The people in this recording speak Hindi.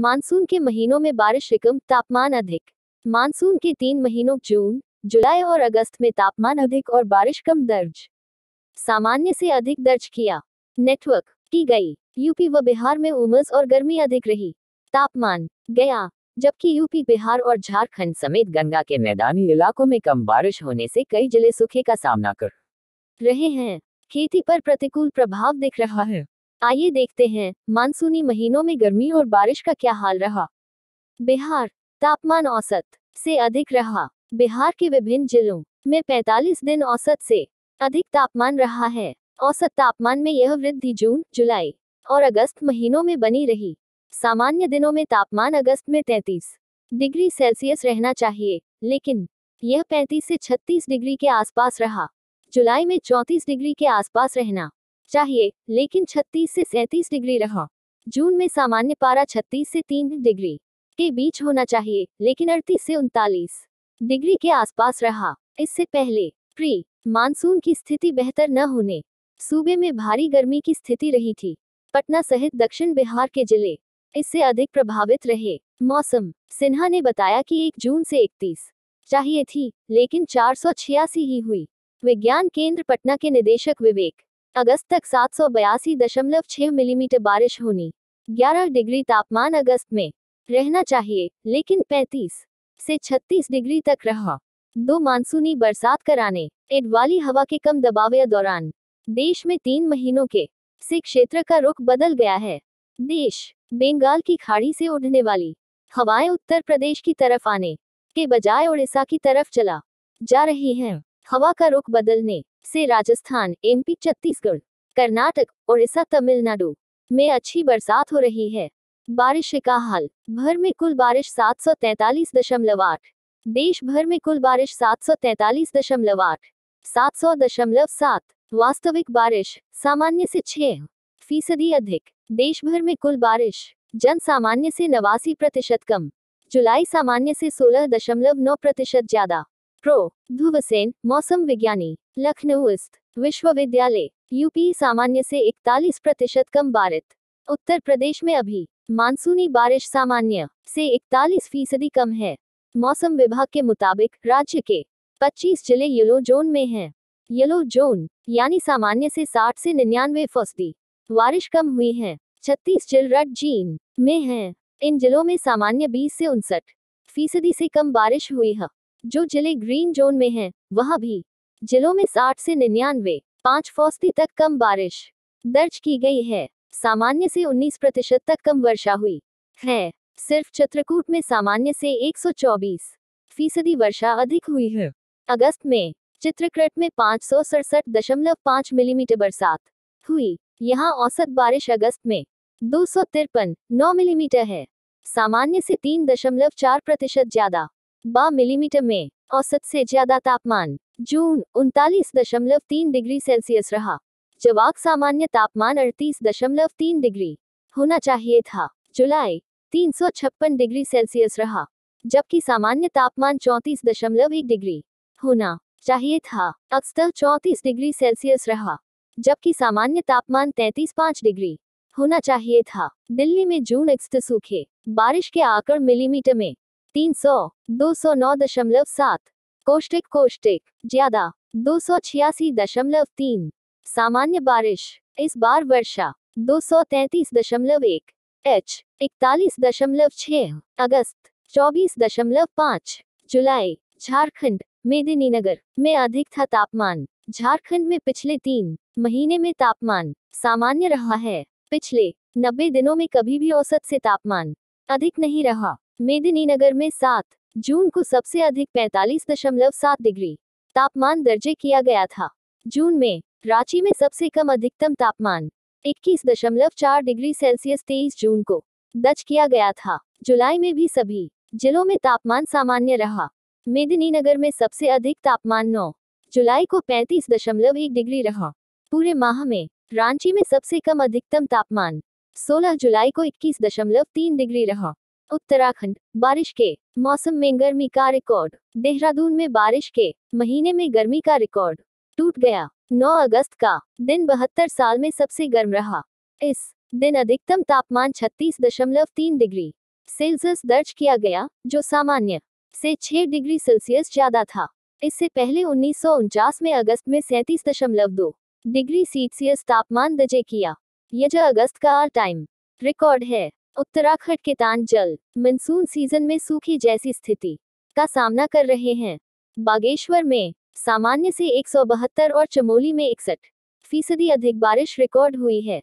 मानसून के महीनों में बारिश रिकम तापमान अधिक मानसून के तीन महीनों जून जुलाई और अगस्त में तापमान अधिक और बारिश कम दर्ज सामान्य से अधिक दर्ज किया नेटवर्क की गई यूपी व बिहार में उमस और गर्मी अधिक रही तापमान गया जबकि यूपी बिहार और झारखंड समेत गंगा के मैदानी इलाकों में कम बारिश होने से कई जिले सूखे का सामना कर रहे हैं खेती पर प्रतिकूल प्रभाव दिख रहा है आइए देखते हैं मानसूनी महीनों में गर्मी और बारिश का क्या हाल रहा बिहार तापमान औसत से अधिक रहा बिहार के विभिन्न जिलों में 45 दिन औसत से अधिक तापमान रहा है औसत तापमान में यह वृद्धि जून जुलाई और अगस्त महीनों में बनी रही सामान्य दिनों में तापमान अगस्त में 33 डिग्री सेल्सियस रहना चाहिए लेकिन यह 35 से 36 डिग्री के आसपास रहा जुलाई में 34 डिग्री के आसपास रहना चाहिए लेकिन 36 से 37 डिग्री रहा जून में सामान्य पारा 36 से 3 डिग्री के बीच होना चाहिए लेकिन अड़तीस से उनतालीस डिग्री के आसपास रहा इससे पहले प्री मानसून की स्थिति बेहतर न होने सूबे में भारी गर्मी की स्थिति रही थी पटना सहित दक्षिण बिहार के जिले इससे अधिक प्रभावित रहे मौसम सिन्हा ने बताया कि 1 जून से 31 चाहिए थी लेकिन चार ही हुई विज्ञान केंद्र पटना के निदेशक विवेक अगस्त तक सात सौ बयासी दशमलव छह मिलीमीटर बारिश होनी 11 डिग्री तापमान अगस्त में रहना चाहिए लेकिन 35 से 36 डिग्री तक रहा दो मानसूनी बरसात कराने एड वाली हवा के कम दबाव या दौरान देश में तीन महीनों के से क्षेत्र का रुख बदल गया है देश बंगाल की खाड़ी से उड़ने वाली हवाएं उत्तर प्रदेश की तरफ आने के बजाय उड़ीसा की तरफ चला जा रही हैं हवा का रुख बदलने से राजस्थान एमपी छत्तीसगढ़ कर्नाटक ओडिशा तमिलनाडु में अच्छी बरसात हो रही है बारिश का हाल भर में कुल बारिश सात सौ तैतालीस दशमलव आठ देश भर में कुल बारिश सात सात सौ सौ तैतालीस दशमलव आठ दशमलव सात वास्तविक बारिश सामान्य से छह फीसदी अधिक देश भर में कुल बारिश जन सामान्य से नवासी प्रतिशत कम जुलाई सामान्य से सोलह दशमलव नौ प्रतिशत ज्यादा प्रो ध्रुवसेन मौसम विज्ञानी लखनऊ स्थित विश्वविद्यालय यूपी सामान्य से 41 प्रतिशत कम बारित उत्तर प्रदेश में अभी मानसूनी बारिश सामान्य से 41 फीसदी कम है मौसम विभाग के मुताबिक राज्य के 25 जिले येलो जोन में हैं। येलो जोन यानी सामान्य से 60 से निन्यानवे फीसदी बारिश कम हुई है छत्तीस जिल रेड जीन में है इन जिलों में सामान्य 20 से उनसठ फीसदी से कम बारिश हुई है जो जिले ग्रीन जोन में हैं, वहां भी जिलों में साठ से निन्यानवे पाँच फौसदी तक कम बारिश दर्ज की गई है सामान्य से 19 प्रतिशत तक कम वर्षा हुई है सिर्फ चित्रकूट में सामान्य से 124 फीसदी वर्षा अधिक हुई है अगस्त में चित्रकूट में पाँच मिलीमीटर बरसात हुई यहाँ औसत बारिश अगस्त में दो सौ तिरपन नौ मिलीमीटर है सामान्य से तीन दशमलव चार प्रतिशत ज्यादा बा मिलीमीटर में औसत से ज्यादा तापमान जून उनतालीस दशमलव तीन डिग्री सेल्सियस रहा जवाक सामान्य तापमान अड़तीस दशमलव तीन डिग्री होना चाहिए था जुलाई तीन सौ छप्पन डिग्री सेल्सियस रहा जबकि सामान्य तापमान चौंतीस दशमलव एक डिग्री होना चाहिए था अक्सर चौंतीस डिग्री सेल्सियस रहा जबकि सामान्य तापमान तैतीस पाँच डिग्री होना चाहिए था दिल्ली में जून एक्स्ट सूखे बारिश के आकड़ मिलीमीटर में तीन सौ दो सौ नौ दशमलव सात कोष्टिक कोष्टिक ज्यादा दो सौ छियासी दशमलव तीन सामान्य बारिश इस बार वर्षा दो सौ तैतीस दशमलव एक एच इकतालीस दशमलव छ अगस्त चौबीस दशमलव पाँच जुलाई झारखंड मेदिनीनगर में अधिक था तापमान झारखंड में पिछले तीन महीने में तापमान सामान्य रहा है पिछले नब्बे दिनों में कभी भी औसत से तापमान अधिक नहीं रहा मेदिनीनगर में सात जून को सबसे अधिक 45.7 डिग्री तापमान दर्जे किया गया था जून में रांची में सबसे कम अधिकतम तापमान 21.4 डिग्री सेल्सियस 23 जून को दर्ज किया गया था जुलाई में भी सभी जिलों में तापमान सामान्य रहा मेदिनीनगर में सबसे अधिक तापमान नौ जुलाई को 35.1 डिग्री रहा पूरे माह में रांची में सबसे कम अधिकतम तापमान 16 जुलाई को 21.3 डिग्री रहा उत्तराखंड बारिश के मौसम में गर्मी का रिकॉर्ड देहरादून में बारिश के महीने में गर्मी का रिकॉर्ड टूट गया 9 अगस्त का दिन बहत्तर साल में सबसे गर्म रहा इस दिन अधिकतम तापमान 36.3 डिग्री सेल्सियस दर्ज किया गया जो सामान्य से 6 डिग्री सेल्सियस ज्यादा था इससे पहले उन्नीस में अगस्त में सैंतीस दशमलव दो डिग्री सेल्सियस तापमान दर्ज किया जो अगस्त का आर टाइम रिकॉर्ड है उत्तराखंड के तान जल मानसून सीजन में सूखी जैसी स्थिति का सामना कर रहे हैं बागेश्वर में सामान्य से एक और चमोली में इकसठ फीसदी अधिक बारिश रिकॉर्ड हुई है